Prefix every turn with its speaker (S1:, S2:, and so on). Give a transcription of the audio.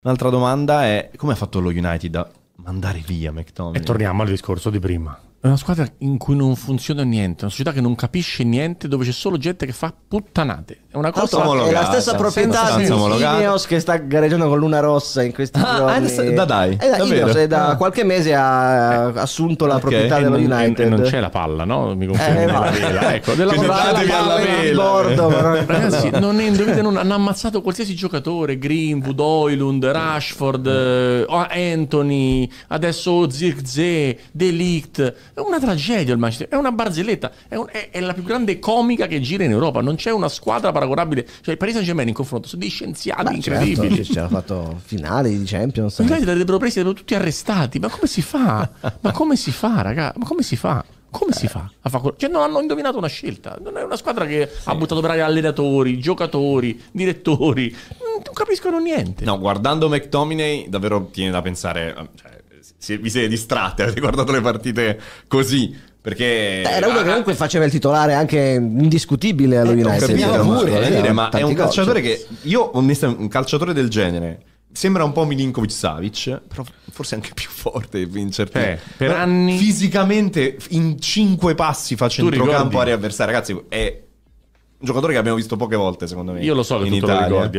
S1: Un'altra domanda è come ha fatto lo United a mandare via McTominay? E torniamo al discorso di prima. È una squadra in cui non funziona niente, una società che non capisce niente, dove c'è solo gente che fa puttanate. È una cosa è la stessa proprietà di Ineos che sta gareggiando con Luna Rossa in questi ah, giorni. Ah, da dai. È eh, da, Ineos, è eh, da ah. qualche mese ha eh. assunto la okay. proprietà e dello non, United. E non c'è la palla, no? Mi confondo. Eh, vela, ecco, della palla, alla vela. Bordo, non Ragazzi, non, è, dovete, non hanno ammazzato qualsiasi giocatore, Greenwood, Oilund, Rashford, eh, Anthony, adesso Zirkzee, Delict è una tragedia il Manchester, è una barzelletta, è, un, è, è, la più grande comica che gira in Europa, non c'è una squadra paragonabile, cioè il Paris Saint Germain in confronto sono dei scienziati ma certo, incredibili. Certo, ci hanno fatto finali di Champions. I eh. l'avrebbero presi, sarebbero tutti arrestati, ma come si fa? ma come si fa, raga? Ma come si fa? Come si eh. fa a fare Cioè, non hanno indovinato una scelta. Non è una squadra che sì. ha buttato per aria allenatori, giocatori, direttori. Non capiscono niente. No, guardando
S2: McTominay, davvero tiene da pensare. Cioè, vi siete distratti, avete guardato le partite così. Perché era uno ah, che
S1: comunque faceva il titolare anche indiscutibile allo eh, United. Pure, eh. Eh, ma è un calciatore che
S2: io un calciatore del genere sembra un po' Milinkovic Savic, però forse anche più forte di certi eh, per anni fisicamente in cinque passi fa centrocampo area avversaria, ragazzi, è un giocatore che abbiamo visto poche volte, secondo me. Io lo so che in tu Italia. lo ricordi